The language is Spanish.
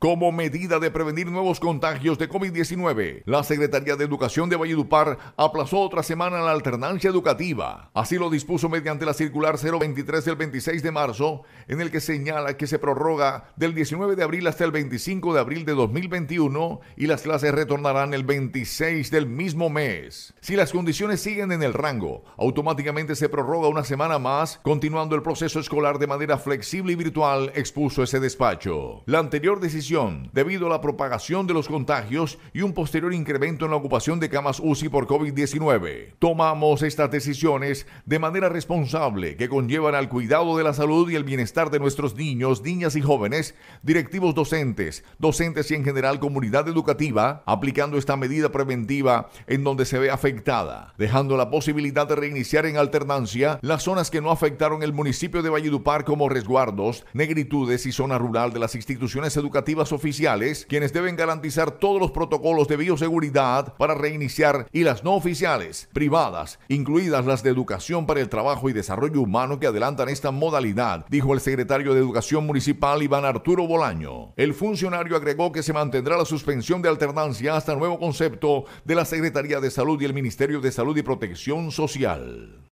Como medida de prevenir nuevos contagios de COVID-19, la Secretaría de Educación de Valledupar aplazó otra semana la alternancia educativa. Así lo dispuso mediante la circular 023 del 26 de marzo, en el que señala que se prorroga del 19 de abril hasta el 25 de abril de 2021 y las clases retornarán el 26 del mismo mes. Si las condiciones siguen en el rango, automáticamente se prorroga una semana más, continuando el proceso escolar de manera flexible y virtual, expuso ese despacho. La anterior decisión debido a la propagación de los contagios y un posterior incremento en la ocupación de camas UCI por COVID-19. Tomamos estas decisiones de manera responsable que conllevan al cuidado de la salud y el bienestar de nuestros niños, niñas y jóvenes, directivos docentes, docentes y en general comunidad educativa, aplicando esta medida preventiva en donde se ve afectada, dejando la posibilidad de reiniciar en alternancia las zonas que no afectaron el municipio de Valledupar como resguardos, negritudes y zona rural de las instituciones educativas oficiales, quienes deben garantizar todos los protocolos de bioseguridad para reiniciar y las no oficiales, privadas, incluidas las de educación para el trabajo y desarrollo humano que adelantan esta modalidad, dijo el secretario de Educación Municipal Iván Arturo Bolaño. El funcionario agregó que se mantendrá la suspensión de alternancia hasta nuevo concepto de la Secretaría de Salud y el Ministerio de Salud y Protección Social.